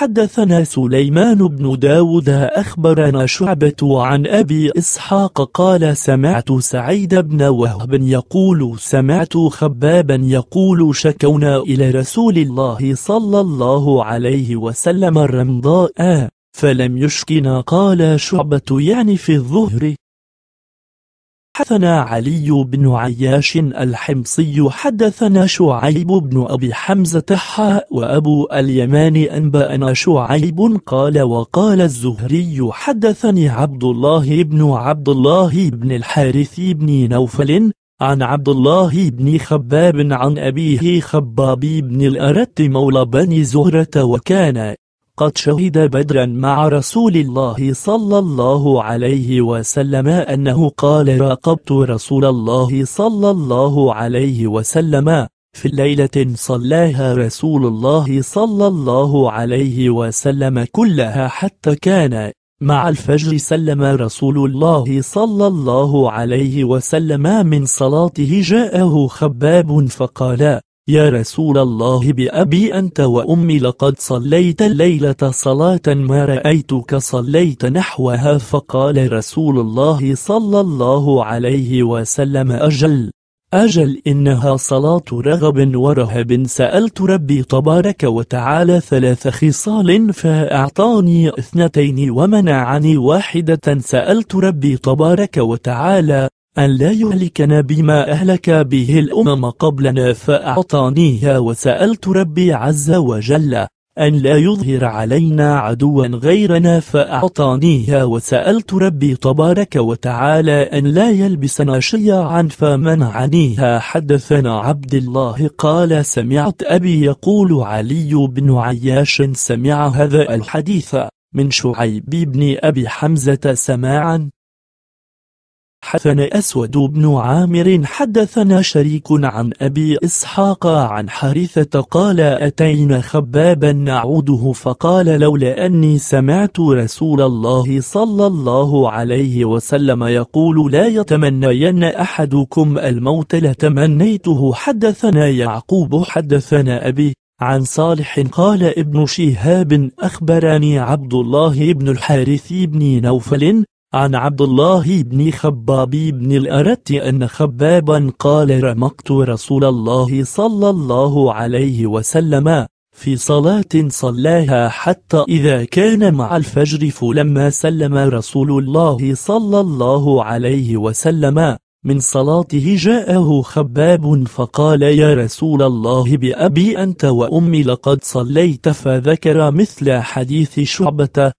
حدثنا سليمان بن داود أخبرنا شعبة عن أبي إسحاق قال سمعت سعيد بن وهب يقول سمعت خبابا يقول شكونا إلى رسول الله صلى الله عليه وسلم الرمضاء فلم يشكنا قال شعبة يعني في الظهر حدثنا علي بن عياش الحمصي حدثنا شعيب بن أبي حمزة حاء وأبو اليمان أنبأنا شعيب قال وقال الزهري حدثني عبد الله بن عبد الله بن الحارث بن نوفل عن عبد الله بن خباب عن أبيه خباب بن الأرت مولى بني زهرة وكان قد شهد بدرا مع رسول الله صلى الله عليه وسلم أنه قال راقبت رسول الله صلى الله عليه وسلم في ليلة صلاها رسول الله صلى الله عليه وسلم كلها حتى كان مع الفجر سلم رسول الله صلى الله عليه وسلم من صلاته جاءه خباب فقال يا رسول الله بأبي أنت وأمي لقد صليت الليلة صلاة ما رأيتك صليت نحوها فقال رسول الله صلى الله عليه وسلم أجل أجل إنها صلاة رغب ورهب سألت ربي تبارك وتعالى ثلاث خصال فأعطاني اثنتين ومنعني واحدة سألت ربي تبارك وتعالى أن لا يهلكنا بما أهلك به الأمم قبلنا فأعطانيها وسألت ربي عز وجل أن لا يظهر علينا عدوا غيرنا فأعطانيها وسألت ربي تبارك وتعالى أن لا يلبسنا شيعا فمنعنيها حدثنا عبد الله قال سمعت أبي يقول علي بن عياش سمع هذا الحديث من شعيب بن أبي حمزة سماعا حدثنا أسود بن عامر حدثنا شريك عن أبي إسحاق عن حارثة قال أتينا خبابا نعوده فقال لولا أني سمعت رسول الله صلى الله عليه وسلم يقول لا يتمنين أحدكم الموت لتمنيته حدثنا يعقوب حدثنا أبي عن صالح قال ابن شهاب أخبرني عبد الله بن الحارث بن نوفل عن عبد الله بن خباب بن الأرت أن خبابا قال رمقت رسول الله صلى الله عليه وسلم في صلاة صلاها حتى إذا كان مع الفجر فلما سلم رسول الله صلى الله عليه وسلم من صلاته جاءه خباب فقال يا رسول الله بأبي أنت وأمي لقد صليت فذكر مثل حديث شعبة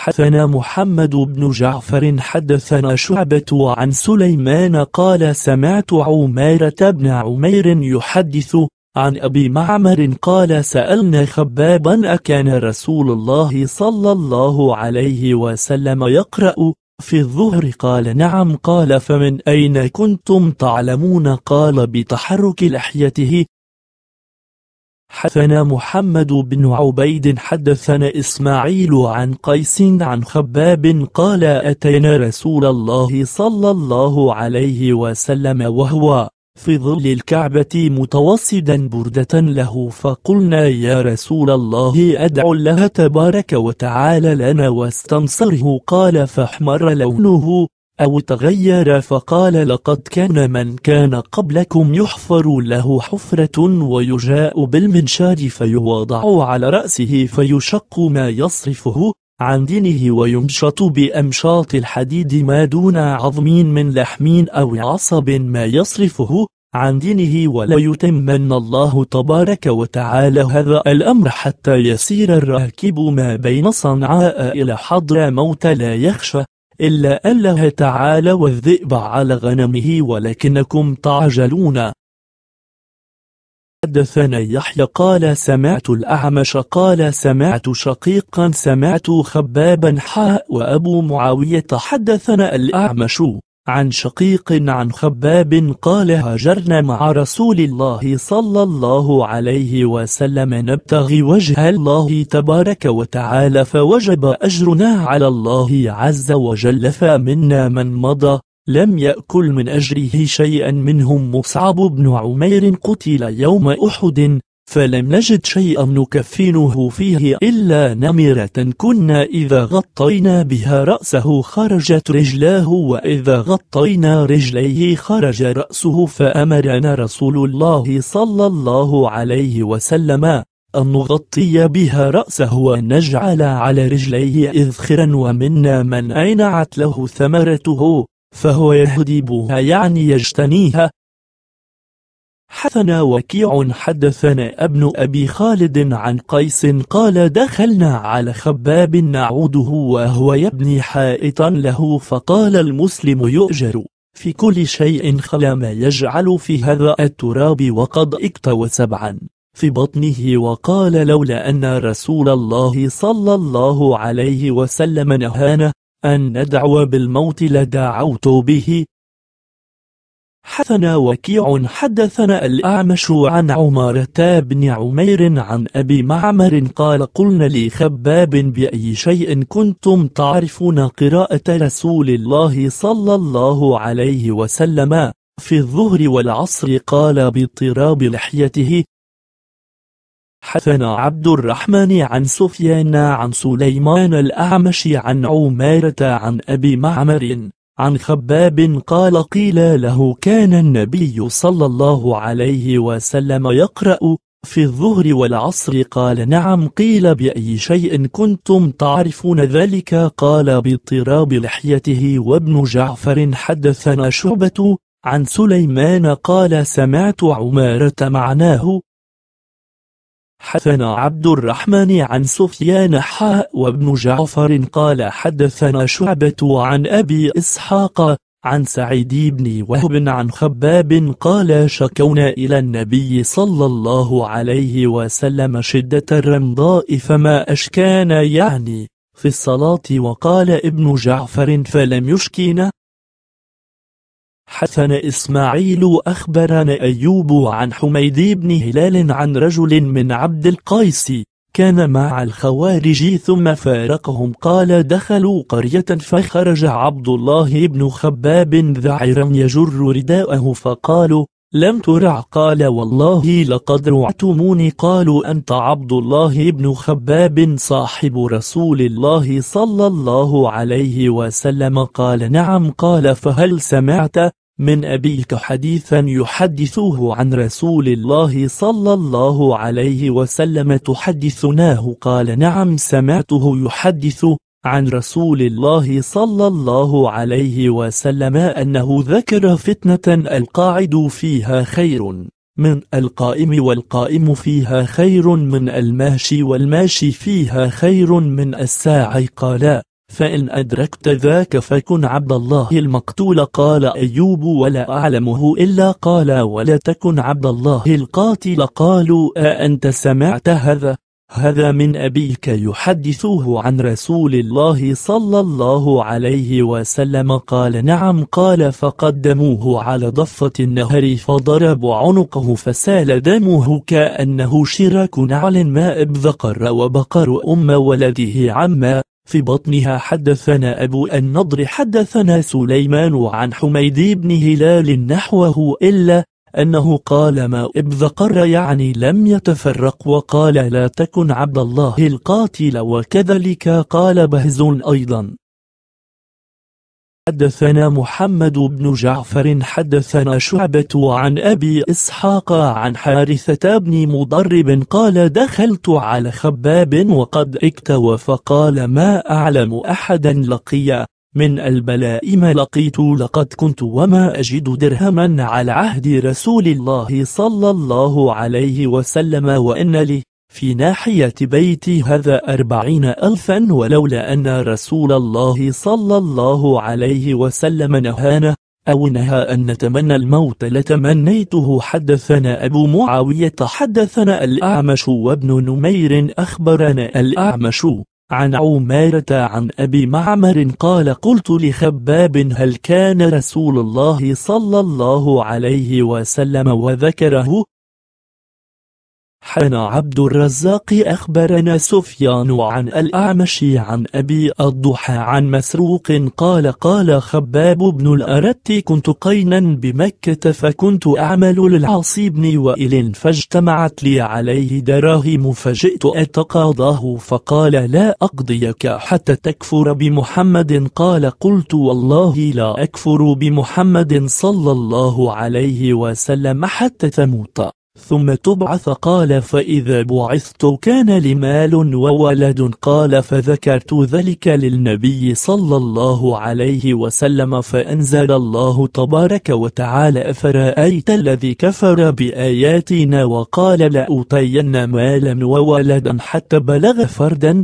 حدثنا محمد بن جعفر حدثنا شعبة عن سليمان قال سمعت عمارة بن عمير يحدث عن أبي معمر قال سألنا خبابا أكان رسول الله صلى الله عليه وسلم يقرأ في الظهر قال نعم قال فمن أين كنتم تعلمون قال بتحرك لحيته حدثنا محمد بن عبيد حدثنا إسماعيل عن قيس عن خباب قال أتينا رسول الله صلى الله عليه وسلم وهو في ظل الكعبة متوصدا بردة له فقلنا يا رسول الله أدعو الله تبارك وتعالى لنا واستنصره قال فاحمر لونه أو تغير فقال لقد كان من كان قبلكم يحفر له حفرة ويجاء بالمنشار فيوضع على رأسه فيشق ما يصرفه عن دينه ويمشط بأمشاط الحديد ما دون عظم من لحم أو عصب ما يصرفه عن دينه وليتمن الله تبارك وتعالى هذا الأمر حتى يسير الراكب ما بين صنعاء إلى حضر موت لا يخشى إلا الله تعالى والذئب على غنمه ولكنكم تعجلون حدثنا يحيى قال سمعت الأعمش قال سمعت شقيقا سمعت خبابا حاء وأبو معاوية حدثنا الأعمش عن شقيق عن خباب قال هاجرنا مع رسول الله صلى الله عليه وسلم نبتغي وجه الله تبارك وتعالى فوجب أجرنا على الله عز وجل فمنا من مضى لم يأكل من أجره شيئا منهم مصعب بن عمير قتل يوم أحد فلم نجد شيئا نكفنه فيه إلا نمرة كنا إذا غطينا بها رأسه خرجت رجلاه وإذا غطينا رجليه خرج رأسه فأمرنا رسول الله صلى الله عليه وسلم أن نغطي بها رأسه ونجعل على رجليه إذخرا ومنا من أينعت له ثمرته فهو يهدبها يعني يجتنيها حدثنا وكيع حدثنا ابن أبي خالد عن قيس قال دخلنا على خباب نعوده وهو يبني حائطا له فقال المسلم يؤجر في كل شيء خلا ما يجعل في هذا التراب وقد اكتوى سبعا في بطنه وقال لولا أن رسول الله صلى الله عليه وسلم نهانا أن ندعو بالموت لدعوت به حدثنا وكيع حدثنا الأعمش عن عمارة بن عمير عن أبي معمر قال قلنا لخباب بأي شيء كنتم تعرفون قراءة رسول الله صلى الله عليه وسلم في الظهر والعصر قال باضطراب لحيته حثنا عبد الرحمن عن سفيان عن سليمان الأعمش عن عمارة عن أبي معمر عن خباب قال قيل له كان النبي صلى الله عليه وسلم يقرأ في الظهر والعصر قال نعم قيل بأي شيء كنتم تعرفون ذلك قال باضطراب لحيته وابن جعفر حدثنا شعبة عن سليمان قال سمعت عمارة معناه حدثنا عبد الرحمن عن سفيان حاء وابن جعفر قال حدثنا شعبة عن أبي إسحاق عن سعيد بن وهب عن خباب قال شكونا إلى النبي صلى الله عليه وسلم شدة الرمضاء فما أشكان يعني في الصلاة وقال ابن جعفر فلم يشكينا حسن إسماعيل أخبرنا أيوب عن حميد بن هلال عن رجل من عبد القيس كان مع الخوارج ثم فارقهم قال دخلوا قرية فخرج عبد الله بن خباب ذعرا يجر رداءه فقالوا لم ترع قال والله لقد رعتموني قالوا أنت عبد الله بن خباب صاحب رسول الله صلى الله عليه وسلم قال نعم قال فهل سمعت من أبيك حديثا يحدثه عن رسول الله صلى الله عليه وسلم تحدثناه قال نعم سمعته يحدث عن رسول الله صلى الله عليه وسلم أنه ذكر فتنة القاعد فيها خير من القائم والقائم فيها خير من الماشي والماشي فيها خير من الساعي قال فإن أدركت ذاك فكن عبد الله المقتول قال أيوب ولا أعلمه إلا قال ولا تكن عبد الله القاتل قالوا أأنت سمعت هذا هذا من أبيك يحدثه عن رسول الله صلى الله عليه وسلم قال نعم قال فقدموه على ضفة النهر فضربوا عنقه فسال دمه كأنه شراك نعل ما ابذقر وبقر أم ولده عما في بطنها حدثنا أبو النضر حدثنا سليمان عن حميد بن هلال نحوه إلا أنه قال ما ابذقر يعني لم يتفرق وقال لا تكن عبد الله القاتل وكذلك قال بهز أيضا حدثنا محمد بن جعفر حدثنا شعبة عن أبي إسحاق عن حارثة بن مضرب قال دخلت على خباب وقد اكتوى فقال ما أعلم أحدا لقيا من البلاء ما لقيت لقد كنت وما أجد درهما على عهد رسول الله صلى الله عليه وسلم وإن لي في ناحية بيتي هذا أربعين ألفا ولولا أن رسول الله صلى الله عليه وسلم نهانا أو نهى أن نتمنى الموت لتمنيته حدثنا أبو معاوية حدثنا الأعمش وابن نمير أخبرنا الأعمش عن عمارة عن أبي معمر قال قلت لخباب هل كان رسول الله صلى الله عليه وسلم وذكره حنى عبد الرزاق أخبرنا سفيان عن الأعمش عن أبي الضحى عن مسروق قال قال خباب بن الأرت كنت قينا بمكة فكنت أعمل للعاصي بن وائل فاجتمعت لي عليه دراهم فجئت أتقاضاه فقال لا أقضيك حتى تكفر بمحمد قال قلت والله لا أكفر بمحمد صلى الله عليه وسلم حتى تموت ثم تبعث قال فإذا بعثت كان لي مال وولد قال فذكرت ذلك للنبي صلى الله عليه وسلم فأنزل الله تبارك وتعالى أفرأيت الذي كفر بآياتنا وقال لأوتين مالا وولدا حتى بلغ فردا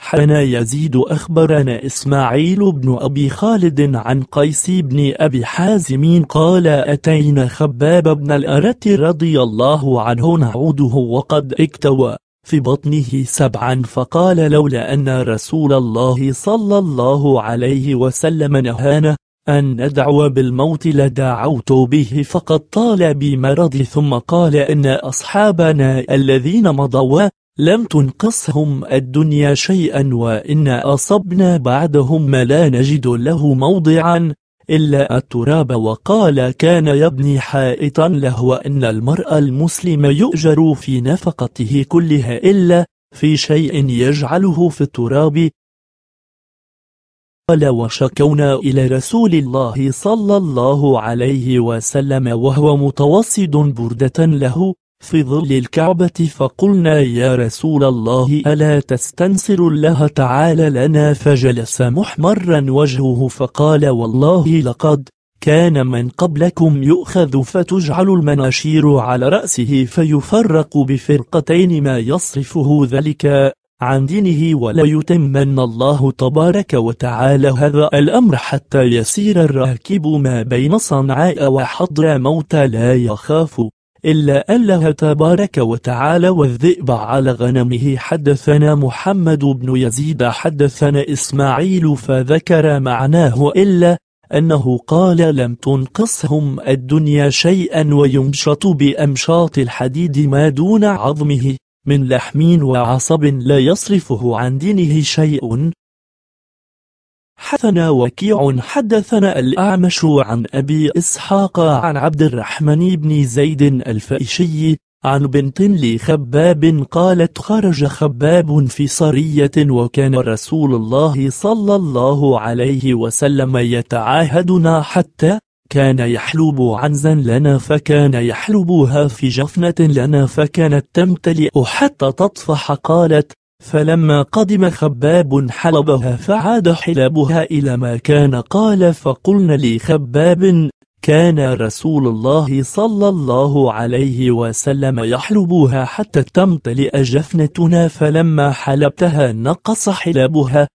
حنا يزيد أخبرنا إسماعيل بن أبي خالد عن قيس بن أبي حازم قال أتينا خباب بن الأرت رضي الله عنه نعوده وقد اكتوى في بطنه سبعا فقال لولا أن رسول الله صلى الله عليه وسلم نهانا أن ندعو بالموت لدعوت به فقد طال بمرض ثم قال إن أصحابنا الذين مضوا لم تنقصهم الدنيا شيئا وإن أصبنا بعدهم ما لا نجد له موضعا إلا التراب وقال كان يبني حائطا له وإن المرء المسلم يؤجر في نفقته كلها إلا في شيء يجعله في التراب قال وشكونا إلى رسول الله صلى الله عليه وسلم وهو متوسد بردة له في ظل الكعبة فقلنا يا رسول الله ألا تستنصر الله تعالى لنا فجلس محمرا وجهه فقال والله لقد كان من قبلكم يؤخذ فتجعل المناشير على رأسه فيفرق بفرقتين ما يصرفه ذلك عن دينه ولا يتمن الله تبارك وتعالى هذا الأمر حتى يسير الراكب ما بين صنعاء وحضر موت لا يخاف إلا الله تبارك وتعالى والذئب على غنمه حدثنا محمد بن يزيد حدثنا إسماعيل فذكر معناه إلا أنه قال لم تنقصهم الدنيا شيئا ويمشط بأمشاط الحديد ما دون عظمه من لحم وعصب لا يصرفه عن دينه شيء حدثنا وكيع حدثنا الأعمش عن أبي إسحاق عن عبد الرحمن بن زيد الفائشي عن بنت لخباب قالت خرج خباب في صرية وكان رسول الله صلى الله عليه وسلم يتعاهدنا حتى كان يحلب عنزا لنا فكان يحلبها في جفنة لنا فكانت تمتلئ حتى تطفح قالت فلما قدم خباب حلبها فعاد حلبها إلى ما كان قال فقلنا لخباب كان رسول الله صلى الله عليه وسلم يحلبها حتى تمتلئ جفنتنا فلما حلبتها نقص حلبها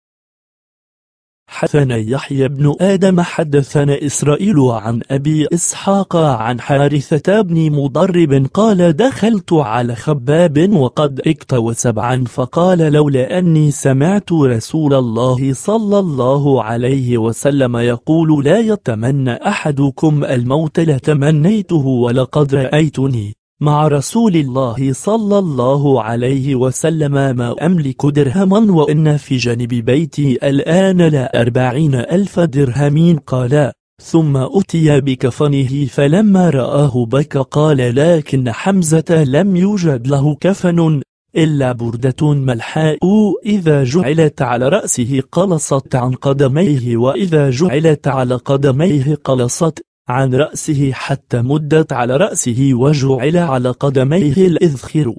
حدثنا يحيى بن آدم حدثنا إسرائيل عن أبي إسحاق عن حارثة بن مضرب قال دخلت على خباب وقد اكتوى سبعا فقال لولا أني سمعت رسول الله صلى الله عليه وسلم يقول لا يتمنى أحدكم الموت لتمنيته ولقد رأيتني مع رسول الله صلى الله عليه وسلم ما أملك درهما وإن في جانب بيتي الآن لا أربعين ألف درهم قال ثم أتي بكفنه فلما رآه بك قال لكن حمزة لم يوجد له كفن إلا بردة ملحاء إذا جعلت على رأسه قلصت عن قدميه وإذا جعلت على قدميه قلصت عن رأسه حتى مدت على رأسه وجعل على قدميه الإذخر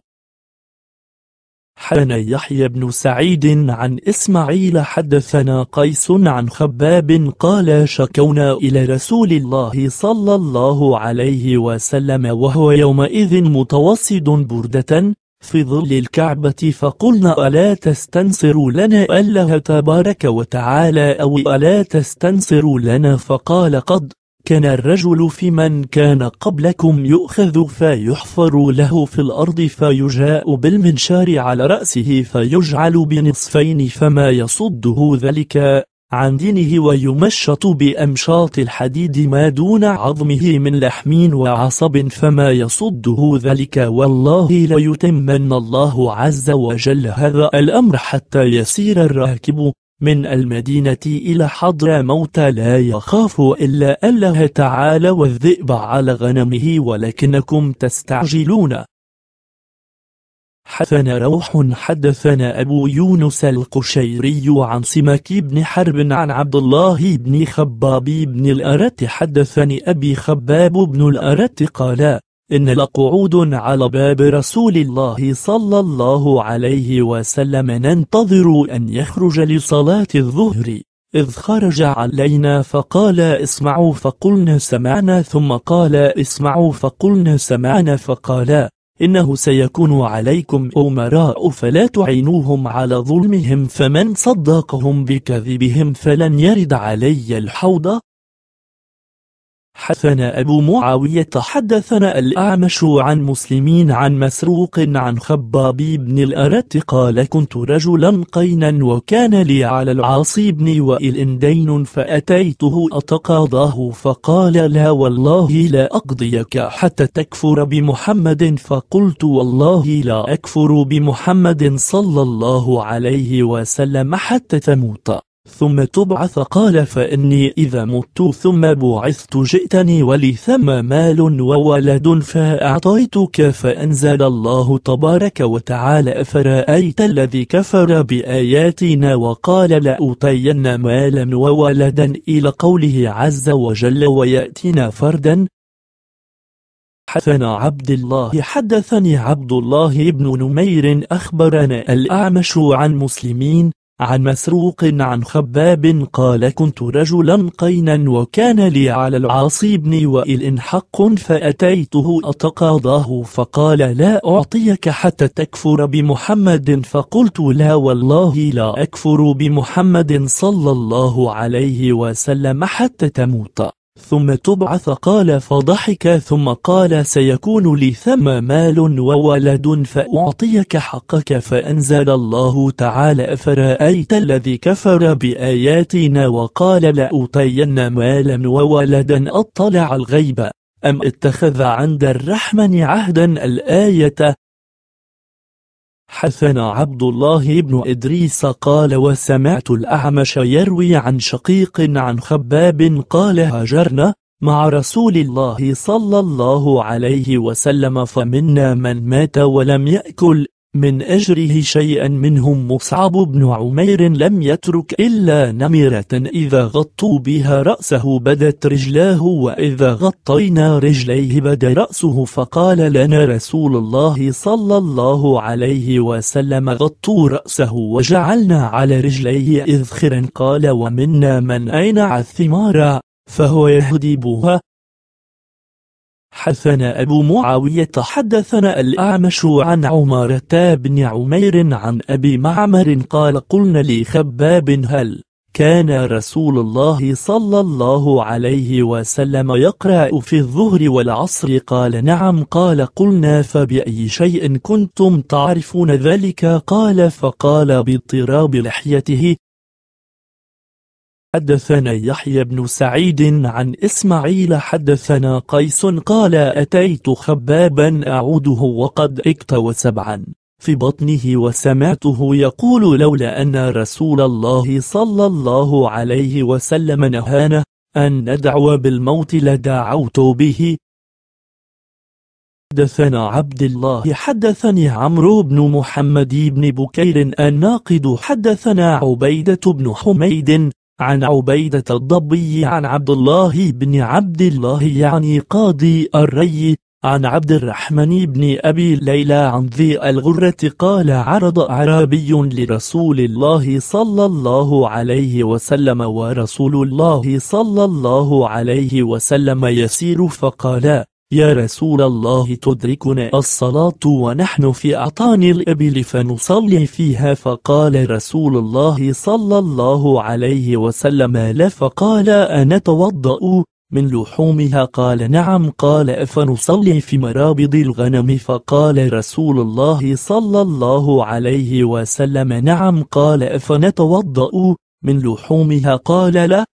حدثنا يحيى بن سعيد عن إسماعيل حدثنا قيس عن خباب قال شكونا إلى رسول الله صلى الله عليه وسلم وهو يومئذ متوسد بردة في ظل الكعبة فقلنا ألا تستنصر لنا الله تبارك وتعالى أو ألا تستنصر لنا فقال قد كان الرجل في من كان قبلكم يؤخذ فيحفر له في الأرض فيجاء بالمنشار على رأسه فيجعل بنصفين فما يصده ذلك عن دينه ويمشط بأمشاط الحديد ما دون عظمه من لحم وعصب فما يصده ذلك والله ليتمن الله عز وجل هذا الأمر حتى يسير الراكب من المدينة إلى موت لا يخاف إلا الله تعالى والذئب على غنمه ولكنكم تستعجلون حدثنا روح حدثنا أبو يونس القشيري عن سمك بن حرب عن عبد الله بن خباب بن الأرت حدثني أبي خباب بن الأرت قال إن لقعود على باب رسول الله صلى الله عليه وسلم ننتظر أن يخرج لصلاة الظهر إذ خرج علينا فقال اسمعوا فقلنا سمعنا ثم قال اسمعوا فقلنا سمعنا فقال إنه سيكون عليكم أمراء فلا تعينوهم على ظلمهم فمن صدقهم بكذبهم فلن يرد علي الحوض حدثنا أبو معاوية حدثنا الأعمش عن مسلمين عن مسروق عن خباب بن الأرت قال كنت رجلا قينا وكان لي على العاصي بن وائل دين فأتيته أتقاضاه فقال لا والله لا أقضيك حتى تكفر بمحمد فقلت والله لا أكفر بمحمد صلى الله عليه وسلم حتى تموت ثم تبعث قال فإني إذا مت ثم بعثت جئتني ولي ثم مال وولد فأعطيتك فأنزل الله تبارك وتعالى أفرأيت الذي كفر بآياتنا وقال لأوتين مالا وولدا إلى قوله عز وجل ويأتينا فردا حدثنا عبد الله حدثني عبد الله بن نمير أخبرنا الأعمش عن مسلمين عن مسروق عن خباب قال كنت رجلا قينا وكان لي على العاصي بن وائل حق فأتيته أتقاضاه فقال لا أعطيك حتى تكفر بمحمد فقلت لا والله لا أكفر بمحمد صلى الله عليه وسلم حتى تموت ثم تبعث قال فضحك ثم قال سيكون لي ثم مال وولد فأعطيك حقك فأنزل الله تعالى أفرأيت الذي كفر بآياتنا وقال لأوتين مالا وولدا أطلع الغيب أم اتخذ عند الرحمن عهدا الآية حثنا عبد الله بن إدريس قال وسمعت الأعمش يروي عن شقيق عن خباب قال هاجرنا مع رسول الله صلى الله عليه وسلم فمنا من مات ولم يأكل من أجره شيئا منهم مصعب بن عمير لم يترك إلا نمرة إذا غطوا بها رأسه بدت رجلاه وإذا غطينا رجليه بد رأسه فقال لنا رسول الله صلى الله عليه وسلم غطوا رأسه وجعلنا على رجليه إذخرا قال ومنا من أينع الثمار فهو يهدبها حدثنا أبو معاوية حدثنا الأعمش عن عمارة بن عمير عن أبي معمر قال قلنا لخباب هل كان رسول الله صلى الله عليه وسلم يقرأ في الظهر والعصر قال نعم قال قلنا فبأي شيء كنتم تعرفون ذلك قال فقال باضطراب لحيته حدثنا يحيى بن سعيد عن إسماعيل حدثنا قيس قال أتيت خبابا أعوده وقد اكتوى سبعا في بطنه وسمعته يقول لولا أن رسول الله صلى الله عليه وسلم نهانا أن ندعو بالموت لدعوت به حدثنا عبد الله حدثني عمرو بن محمد بن بكير الناقد حدثنا عبيدة بن حميد عن عبيدة الضبي عن عبد الله بن عبد الله يعني قاضي الري عن عبد الرحمن بن أبي ليلى عن ذي الغرة قال عرض أعرابي لرسول الله صلى الله عليه وسلم ورسول الله صلى الله عليه وسلم يسير فقال يا رسول الله تدركنا الصلاة ونحن في أعطان الإبل فنصلي فيها فقال رسول الله صلى الله عليه وسلم لا فقال أنتوضأ من لحومها قال نعم قال أفنصلي في مرابض الغنم فقال رسول الله صلى الله عليه وسلم نعم قال أفنتوضأ من لحومها قال لا